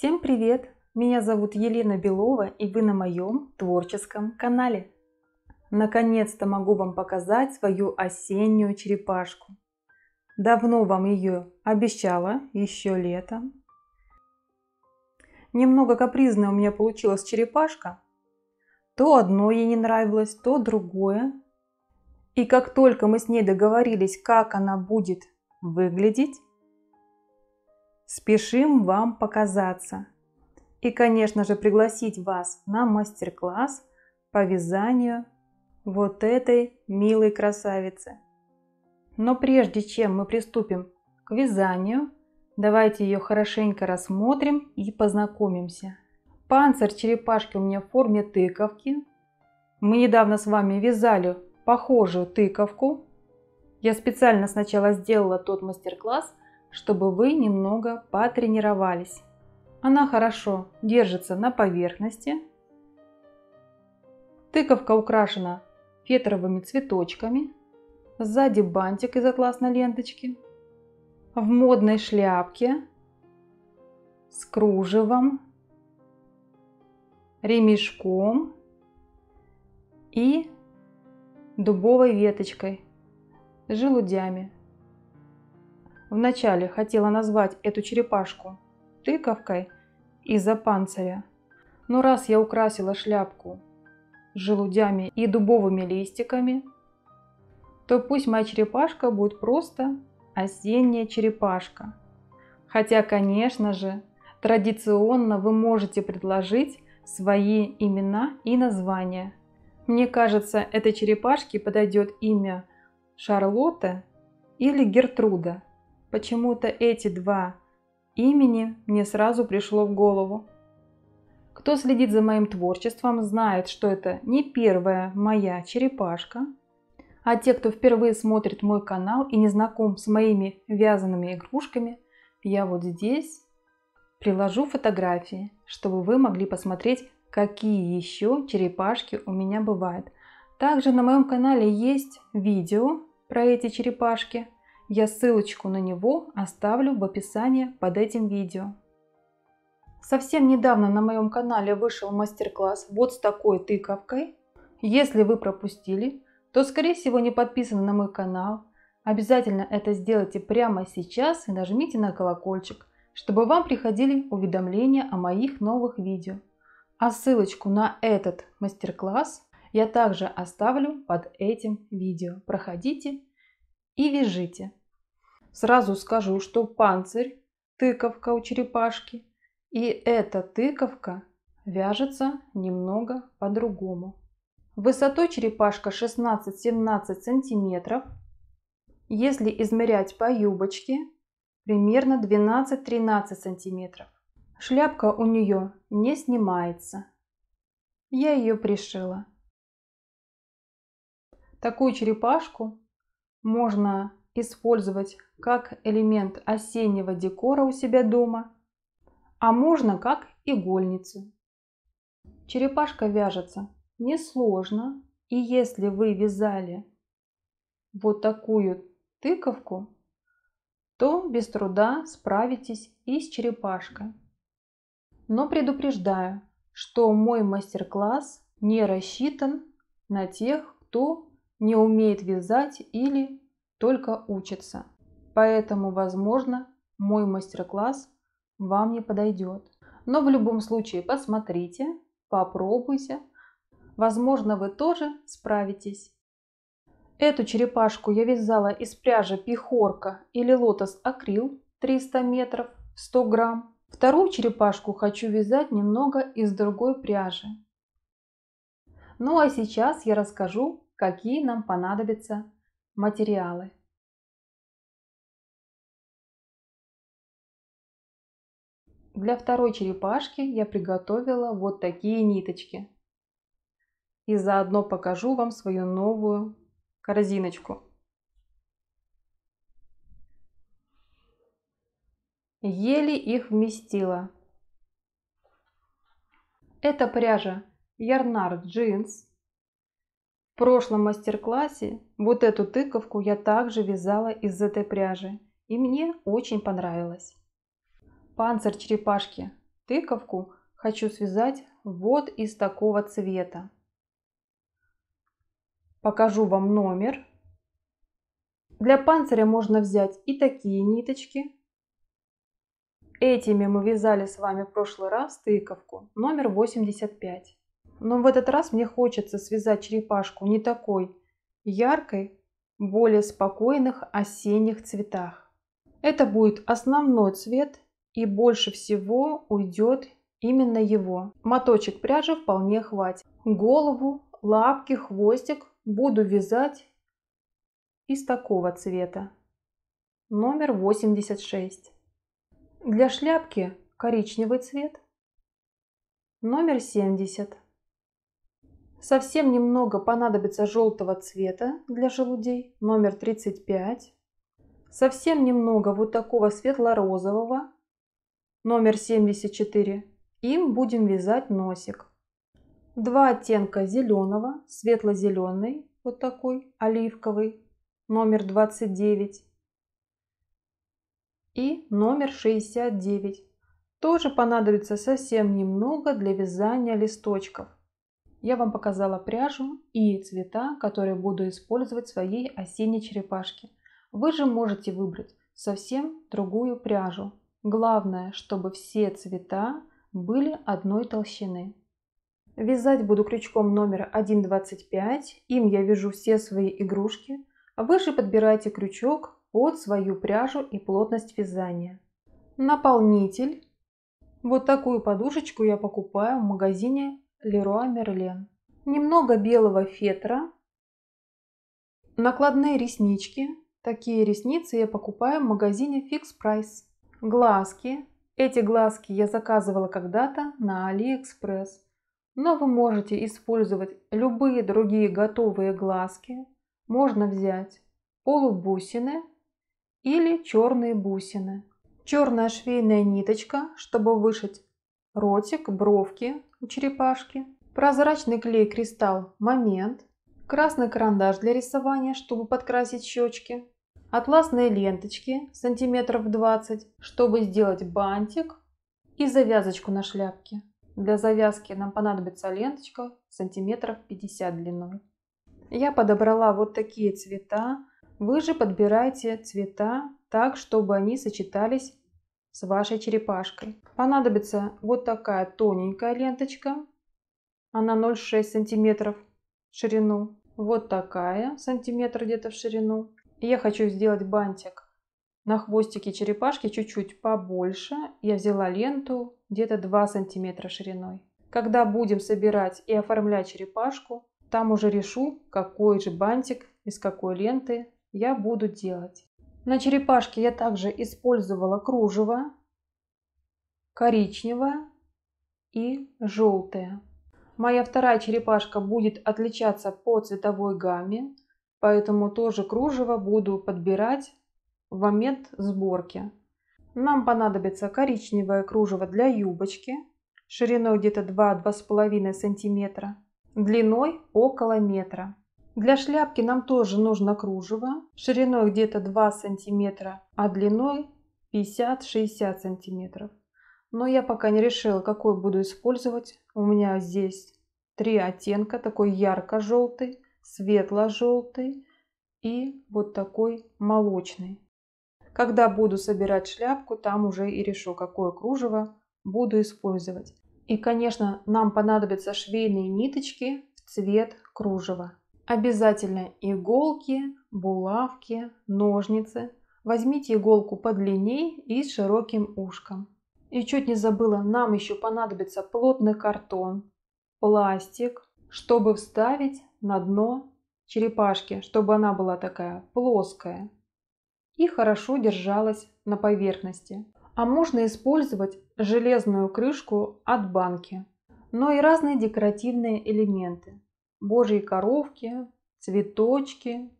Всем привет! Меня зовут Елена Белова и вы на моем творческом канале. Наконец-то могу вам показать свою осеннюю черепашку. Давно вам ее обещала, еще летом. Немного капризная у меня получилась черепашка. То одно ей не нравилось, то другое. И как только мы с ней договорились, как она будет выглядеть, спешим вам показаться. И, конечно же, пригласить вас на мастер-класс по вязанию вот этой милой красавицы. Но прежде чем мы приступим к вязанию, давайте ее хорошенько рассмотрим и познакомимся. Панцирь черепашки у меня в форме тыковки. Мы недавно с вами вязали похожую тыковку. Я специально сначала сделала тот мастер-класс – чтобы вы немного потренировались. Она хорошо держится на поверхности. Тыковка украшена фетровыми цветочками. Сзади бантик из атласной ленточки. В модной шляпке с кружевом, ремешком и дубовой веточкой, с желудями. Вначале хотела назвать эту черепашку тыковкой из-за панциря, но раз я украсила шляпку желудями и дубовыми листиками, то пусть моя черепашка будет просто осенняя черепашка. Хотя, конечно же, традиционно вы можете предложить свои имена и названия. Мне кажется, этой черепашке подойдет имя Шарлотта или Гертруда – Почему-то эти два имени мне сразу пришло в голову. Кто следит за моим творчеством, знает, что это не первая моя черепашка. А те, кто впервые смотрит мой канал и не знаком с моими вязаными игрушками, я вот здесь приложу фотографии, чтобы вы могли посмотреть, какие еще черепашки у меня бывают. Также на моем канале есть видео про эти черепашки – я ссылочку на него оставлю в описании под этим видео. Совсем недавно на моем канале вышел мастер-класс вот с такой тыковкой. Если вы пропустили, то скорее всего не подписаны на мой канал. Обязательно это сделайте прямо сейчас и нажмите на колокольчик, чтобы вам приходили уведомления о моих новых видео. А ссылочку на этот мастер-класс я также оставлю под этим видео. Проходите и вяжите. Сразу скажу, что панцирь – тыковка у черепашки, и эта тыковка вяжется немного по-другому. Высотой черепашка 16-17 сантиметров. Если измерять по юбочке, примерно 12-13 сантиметров. Шляпка у нее не снимается. Я ее пришила. Такую черепашку можно использовать как элемент осеннего декора у себя дома, а можно как игольницу. Черепашка вяжется несложно, и если вы вязали вот такую тыковку, то без труда справитесь и с черепашкой. Но предупреждаю, что мой мастер-класс не рассчитан на тех, кто не умеет вязать или только учатся. Поэтому, возможно, мой мастер-класс вам не подойдет. Но в любом случае посмотрите, попробуйте. Возможно, вы тоже справитесь. Эту черепашку я вязала из пряжи пихорка или лотос акрил 300 метров 100 грамм. Вторую черепашку хочу вязать немного из другой пряжи. Ну а сейчас я расскажу, какие нам понадобятся материалы Для второй черепашки я приготовила вот такие ниточки. И заодно покажу вам свою новую корзиночку. Еле их вместила. Это пряжа Ярнар Джинс прошлом мастер-классе вот эту тыковку я также вязала из этой пряжи, и мне очень понравилось. Панцирь черепашки. Тыковку хочу связать вот из такого цвета. Покажу вам номер. Для панциря можно взять и такие ниточки. Этими мы вязали с вами в прошлый раз тыковку номер 85. Но в этот раз мне хочется связать черепашку не такой яркой, более спокойных осенних цветах. Это будет основной цвет и больше всего уйдет именно его. Моточек пряжи вполне хватит. Голову, лапки, хвостик буду вязать из такого цвета. Номер 86. Для шляпки коричневый цвет. Номер 70. Совсем немного понадобится желтого цвета для желудей, номер 35. Совсем немного вот такого светло-розового, номер 74. Им будем вязать носик. Два оттенка зеленого, светло-зеленый, вот такой, оливковый, номер 29. И номер 69. Тоже понадобится совсем немного для вязания листочков я вам показала пряжу и цвета, которые буду использовать в своей осенней черепашке. Вы же можете выбрать совсем другую пряжу. Главное, чтобы все цвета были одной толщины. Вязать буду крючком номер 1,25. Им я вяжу все свои игрушки. Вы же подбирайте крючок под свою пряжу и плотность вязания. Наполнитель. Вот такую подушечку я покупаю в магазине Леруа Мерлен. Немного белого фетра. Накладные реснички. Такие ресницы я покупаю в магазине Fix Price. Глазки. Эти глазки я заказывала когда-то на AliExpress. Но вы можете использовать любые другие готовые глазки. Можно взять полубусины или черные бусины. Черная швейная ниточка, чтобы вышить ротик, бровки, у черепашки, прозрачный клей-кристалл «Момент», красный карандаш для рисования, чтобы подкрасить щечки, атласные ленточки сантиметров 20, чтобы сделать бантик и завязочку на шляпке. Для завязки нам понадобится ленточка сантиметров 50 длиной. Я подобрала вот такие цвета. Вы же подбирайте цвета так, чтобы они сочетались с вашей черепашкой. Понадобится вот такая тоненькая ленточка, она 0,6 сантиметров в ширину. Вот такая, сантиметр где-то в ширину. я хочу сделать бантик на хвостике черепашки чуть-чуть побольше. Я взяла ленту где-то 2 сантиметра шириной. Когда будем собирать и оформлять черепашку, там уже решу, какой же бантик из какой ленты я буду делать. На черепашке я также использовала кружево, коричневое и желтое. Моя вторая черепашка будет отличаться по цветовой гамме, поэтому тоже кружево буду подбирать в момент сборки. Нам понадобится коричневое кружево для юбочки, шириной где-то 2-2,5 см, длиной около метра. Для шляпки нам тоже нужно кружево шириной где-то 2 сантиметра, а длиной 50-60 сантиметров. Но я пока не решила, какой буду использовать. У меня здесь три оттенка, такой ярко-желтый, светло-желтый и вот такой молочный. Когда буду собирать шляпку, там уже и решу, какое кружево буду использовать. И, конечно, нам понадобятся швейные ниточки в цвет кружева. Обязательно иголки, булавки, ножницы. Возьмите иголку подлинней и с широким ушком. И чуть не забыла, нам еще понадобится плотный картон, пластик, чтобы вставить на дно черепашки, чтобы она была такая плоская и хорошо держалась на поверхности. А можно использовать железную крышку от банки, но и разные декоративные элементы божьи коровки, цветочки,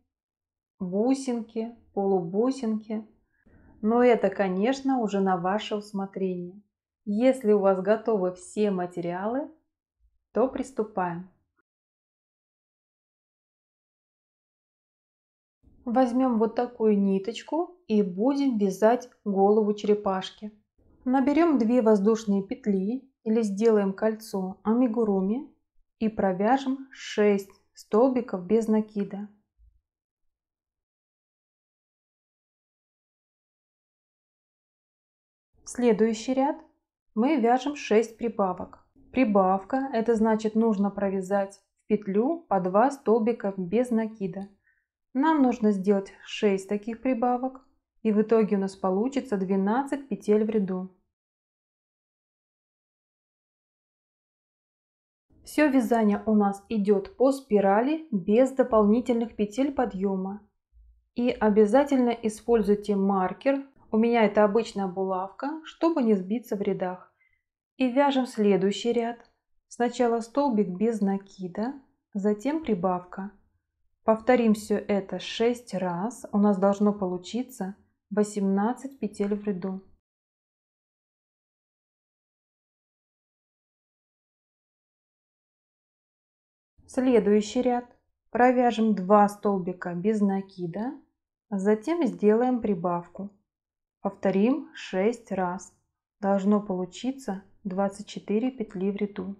бусинки, полубусинки. Но это, конечно, уже на ваше усмотрение. Если у вас готовы все материалы, то приступаем. Возьмем вот такую ниточку и будем вязать голову черепашки. Наберем 2 воздушные петли или сделаем кольцо амигуруми и провяжем 6 столбиков без накида. В следующий ряд мы вяжем 6 прибавок. Прибавка – это значит нужно провязать в петлю по 2 столбика без накида. Нам нужно сделать 6 таких прибавок и в итоге у нас получится 12 петель в ряду. Все вязание у нас идет по спирали без дополнительных петель подъема. И обязательно используйте маркер, у меня это обычная булавка, чтобы не сбиться в рядах. И вяжем следующий ряд. Сначала столбик без накида, затем прибавка. Повторим все это 6 раз, у нас должно получиться 18 петель в ряду. Следующий ряд провяжем 2 столбика без накида, а затем сделаем прибавку. Повторим 6 раз. Должно получиться 24 петли в ряду.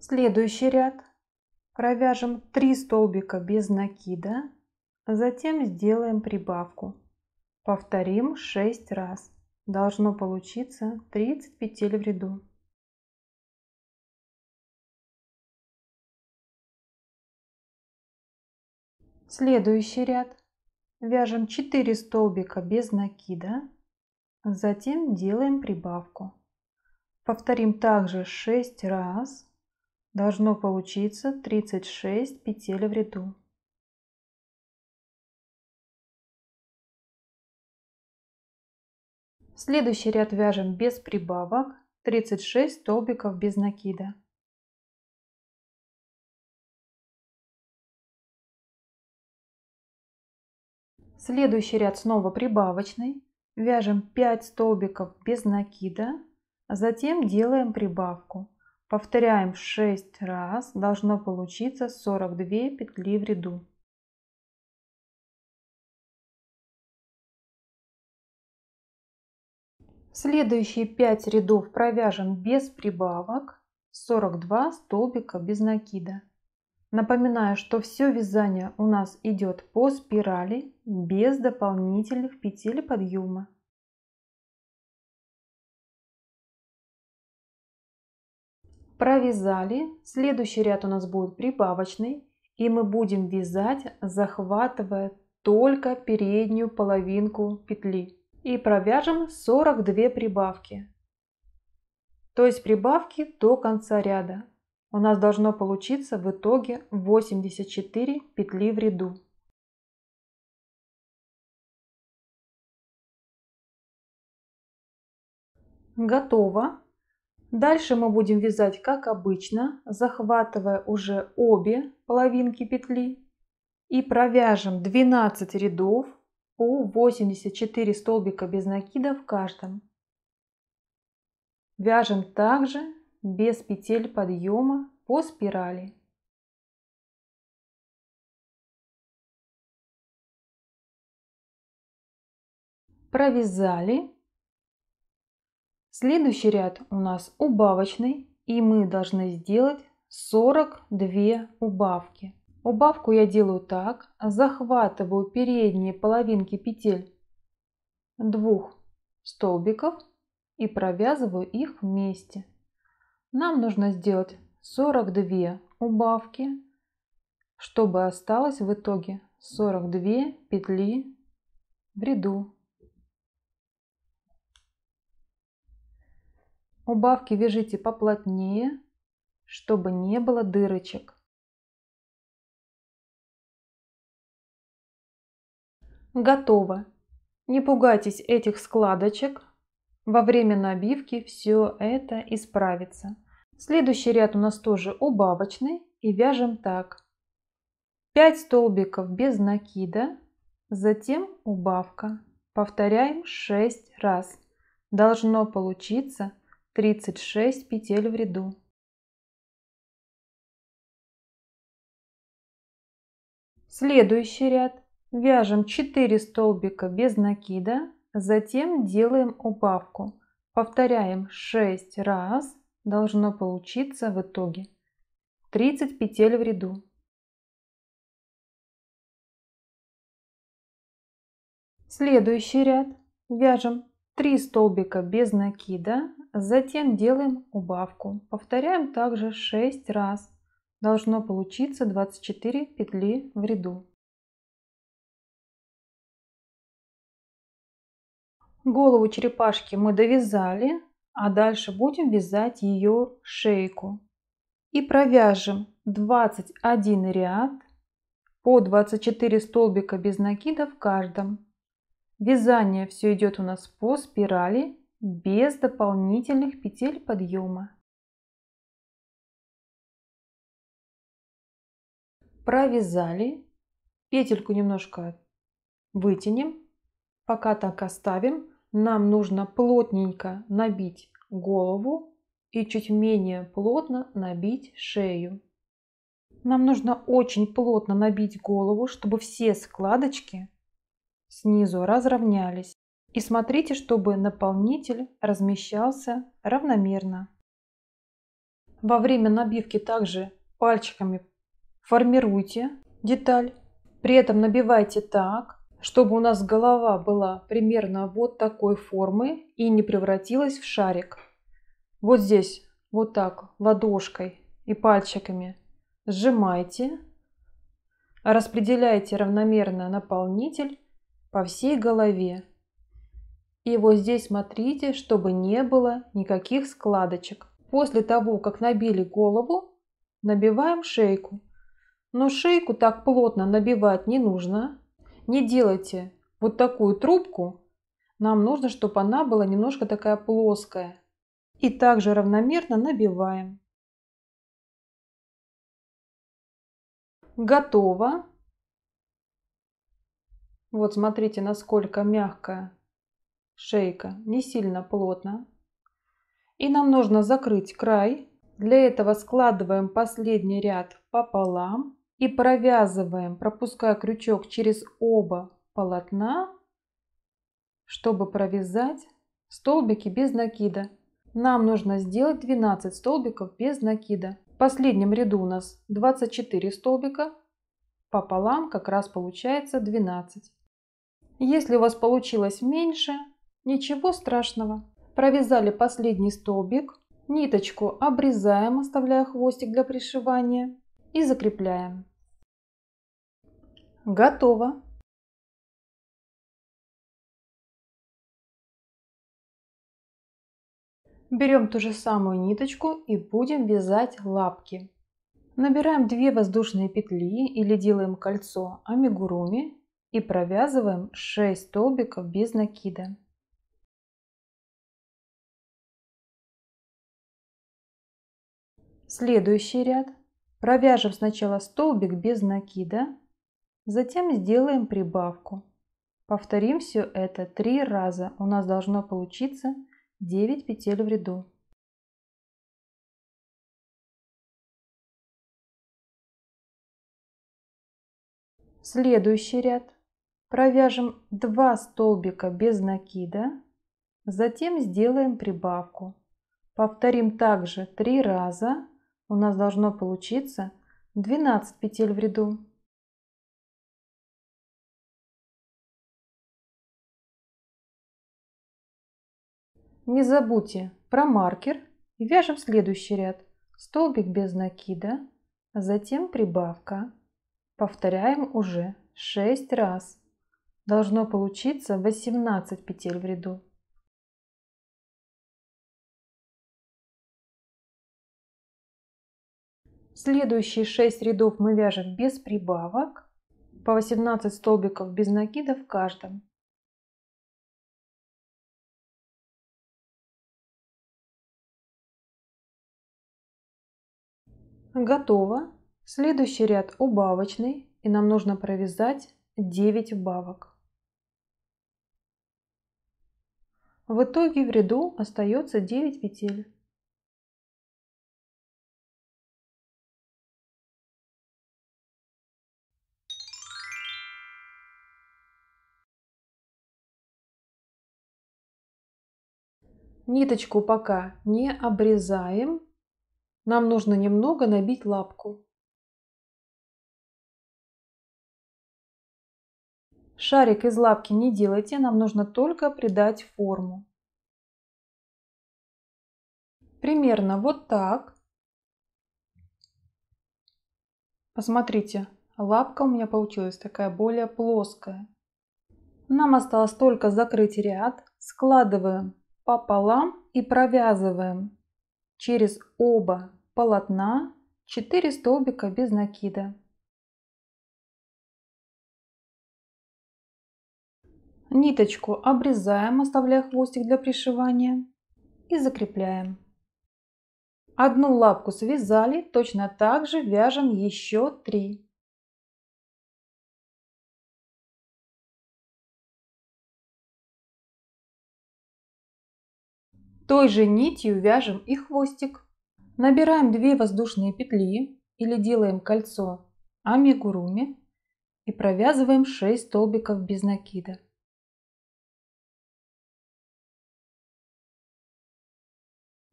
Следующий ряд провяжем 3 столбика без накида, а затем сделаем прибавку. Повторим 6 раз. Должно получиться 30 петель в ряду. Следующий ряд. Вяжем 4 столбика без накида, затем делаем прибавку. Повторим также 6 раз. Должно получиться 36 петель в ряду. следующий ряд вяжем без прибавок 36 столбиков без накида. Следующий ряд снова прибавочный. Вяжем 5 столбиков без накида, затем делаем прибавку. Повторяем 6 раз, должно получиться 42 петли в ряду. Следующие 5 рядов провяжем без прибавок 42 столбика без накида. Напоминаю, что все вязание у нас идет по спирали без дополнительных петель подъема. Провязали. Следующий ряд у нас будет прибавочный. И мы будем вязать, захватывая только переднюю половинку петли и провяжем 42 прибавки. То есть прибавки до конца ряда. У нас должно получиться в итоге 84 петли в ряду. Готово. Дальше мы будем вязать как обычно, захватывая уже обе половинки петли и провяжем 12 рядов у 84 столбика без накида в каждом. Вяжем также без петель подъема по спирали. Провязали. Следующий ряд у нас убавочный и мы должны сделать 42 убавки. Убавку я делаю так, захватываю передние половинки петель двух столбиков и провязываю их вместе. Нам нужно сделать 42 убавки, чтобы осталось в итоге 42 петли в ряду. Убавки вяжите поплотнее, чтобы не было дырочек. Готово. Не пугайтесь этих складочек. Во время набивки все это исправится. Следующий ряд у нас тоже убавочный и вяжем так. 5 столбиков без накида, затем убавка. Повторяем 6 раз. Должно получиться 36 петель в ряду. Следующий ряд Вяжем 4 столбика без накида, затем делаем убавку. Повторяем 6 раз, должно получиться в итоге 30 петель в ряду. Следующий ряд вяжем 3 столбика без накида, затем делаем убавку. Повторяем также 6 раз. Должно получиться 24 петли в ряду. Голову черепашки мы довязали, а дальше будем вязать ее шейку. И провяжем 21 ряд по 24 столбика без накида в каждом. Вязание все идет у нас по спирали без дополнительных петель подъема. Провязали, петельку немножко вытянем, пока так оставим, нам нужно плотненько набить голову и чуть менее плотно набить шею. Нам нужно очень плотно набить голову, чтобы все складочки снизу разровнялись. И смотрите, чтобы наполнитель размещался равномерно. Во время набивки также пальчиками формируйте деталь. При этом набивайте так, чтобы у нас голова была примерно вот такой формы и не превратилась в шарик. Вот здесь, вот так, ладошкой и пальчиками сжимайте, распределяйте равномерно наполнитель по всей голове. И вот здесь смотрите, чтобы не было никаких складочек. После того, как набили голову, набиваем шейку. Но шейку так плотно набивать не нужно, не делайте вот такую трубку. Нам нужно, чтобы она была немножко такая плоская. И также равномерно набиваем. Готово. Вот смотрите, насколько мягкая шейка, не сильно плотно. И нам нужно закрыть край. Для этого складываем последний ряд пополам и провязываем, пропуская крючок через оба полотна, чтобы провязать столбики без накида. Нам нужно сделать 12 столбиков без накида. В последнем ряду у нас 24 столбика, пополам как раз получается 12. Если у вас получилось меньше, ничего страшного. Провязали последний столбик, ниточку обрезаем, оставляя хвостик для пришивания и закрепляем. Готово. Берем ту же самую ниточку и будем вязать лапки. Набираем 2 воздушные петли или делаем кольцо амигуруми и провязываем 6 столбиков без накида. Следующий ряд Провяжем сначала столбик без накида, затем сделаем прибавку. Повторим все это три раза. У нас должно получиться 9 петель в ряду. Следующий ряд. Провяжем 2 столбика без накида, затем сделаем прибавку. Повторим также 3 раза у нас должно получиться 12 петель в ряду. Не забудьте про маркер и вяжем следующий ряд. Столбик без накида, а затем прибавка. Повторяем уже 6 раз. Должно получиться 18 петель в ряду. Следующие 6 рядов мы вяжем без прибавок, по 18 столбиков без накида в каждом. Готово. Следующий ряд убавочный и нам нужно провязать 9 убавок. В итоге в ряду остается 9 петель. Ниточку пока не обрезаем. Нам нужно немного набить лапку. Шарик из лапки не делайте, нам нужно только придать форму. Примерно вот так. Посмотрите, лапка у меня получилась такая более плоская. Нам осталось только закрыть ряд. Складываем пополам и провязываем через оба полотна 4 столбика без накида. Ниточку обрезаем, оставляя хвостик для пришивания и закрепляем. Одну лапку связали, точно так же вяжем еще три. Той же нитью вяжем и хвостик. Набираем две воздушные петли или делаем кольцо амигуруми и провязываем 6 столбиков без накида.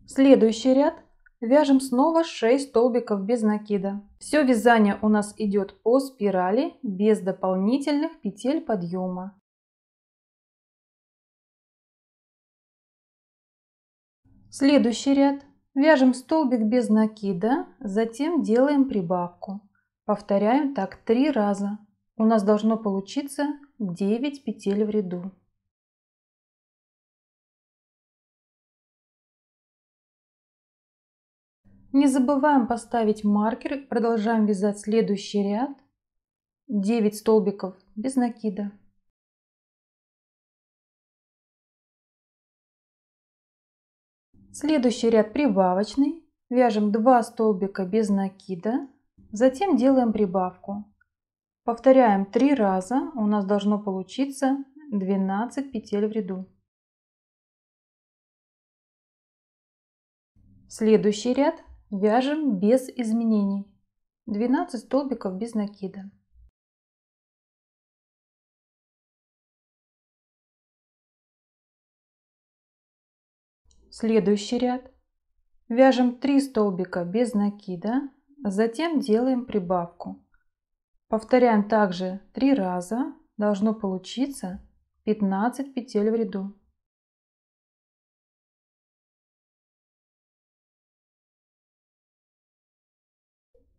Следующий ряд вяжем снова 6 столбиков без накида. Все вязание у нас идет по спирали без дополнительных петель подъема. Следующий ряд. Вяжем столбик без накида, затем делаем прибавку. Повторяем так три раза. У нас должно получиться 9 петель в ряду. Не забываем поставить маркер продолжаем вязать следующий ряд. 9 столбиков без накида. Следующий ряд прибавочный. Вяжем 2 столбика без накида. Затем делаем прибавку. Повторяем 3 раза. У нас должно получиться 12 петель в ряду. Следующий ряд вяжем без изменений. 12 столбиков без накида. Следующий ряд. Вяжем 3 столбика без накида, затем делаем прибавку. Повторяем также 3 раза, должно получиться 15 петель в ряду.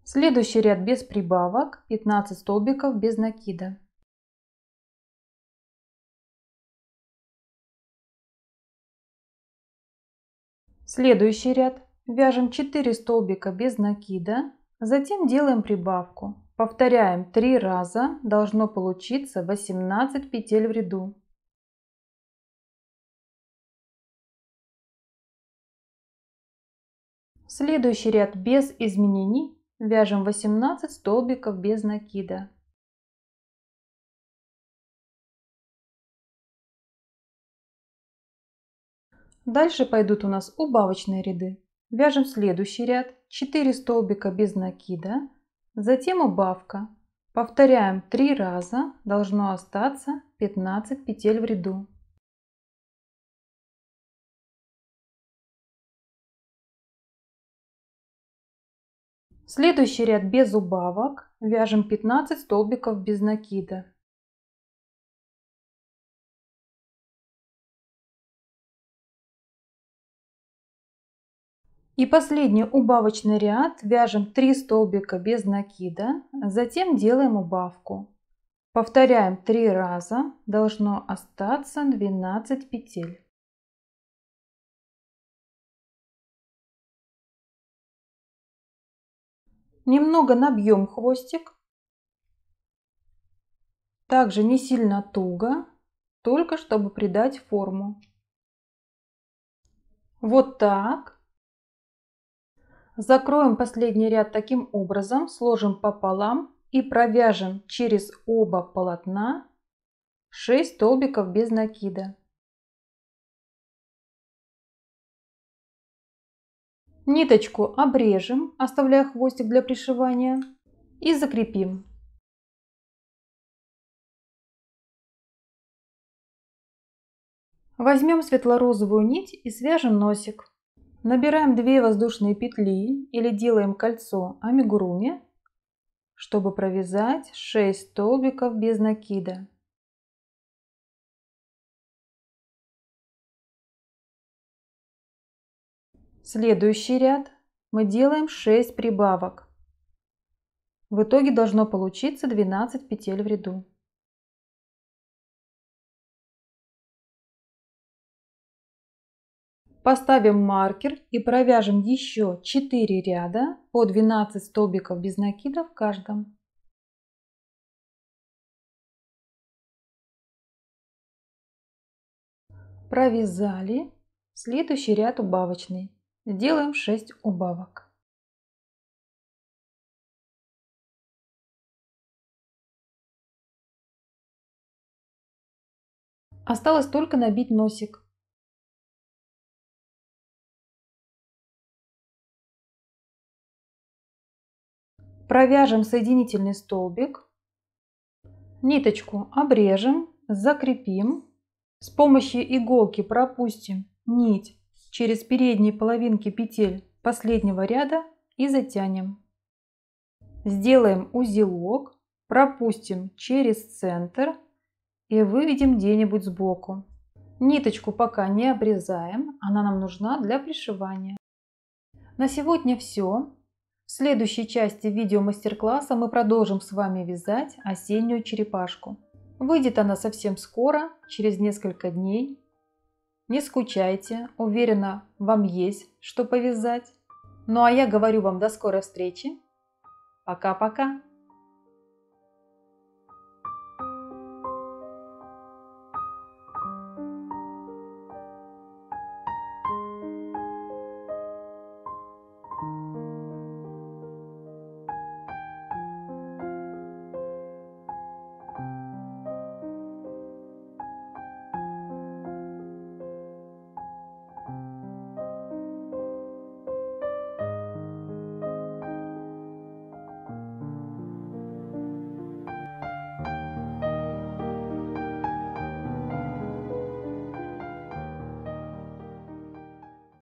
Следующий ряд без прибавок, 15 столбиков без накида. Следующий ряд. Вяжем 4 столбика без накида, затем делаем прибавку. Повторяем 3 раза, должно получиться 18 петель в ряду. Следующий ряд без изменений вяжем 18 столбиков без накида. Дальше пойдут у нас убавочные ряды. Вяжем следующий ряд, 4 столбика без накида, затем убавка. Повторяем 3 раза, должно остаться 15 петель в ряду. Следующий ряд без убавок вяжем 15 столбиков без накида. И последний убавочный ряд вяжем 3 столбика без накида, затем делаем убавку. Повторяем 3 раза, должно остаться 12 петель. Немного набьем хвостик. Также не сильно туго, только чтобы придать форму. Вот так. Закроем последний ряд таким образом, сложим пополам и провяжем через оба полотна 6 столбиков без накида. Ниточку обрежем, оставляя хвостик для пришивания и закрепим. Возьмем светло-розовую нить и свяжем носик. Набираем 2 воздушные петли или делаем кольцо амигуруми, чтобы провязать 6 столбиков без накида. Следующий ряд мы делаем 6 прибавок. В итоге должно получиться 12 петель в ряду. Поставим маркер и провяжем еще 4 ряда по 12 столбиков без накида в каждом. Провязали. Следующий ряд убавочный. Делаем 6 убавок. Осталось только набить носик. Провяжем соединительный столбик, ниточку обрежем, закрепим. С помощью иголки пропустим нить через передние половинки петель последнего ряда и затянем. Сделаем узелок, пропустим через центр и выведем где-нибудь сбоку. Ниточку пока не обрезаем, она нам нужна для пришивания. На сегодня все. В следующей части видео-мастер-класса мы продолжим с вами вязать осеннюю черепашку. Выйдет она совсем скоро, через несколько дней. Не скучайте, уверена, вам есть что повязать. Ну а я говорю вам до скорой встречи. Пока-пока!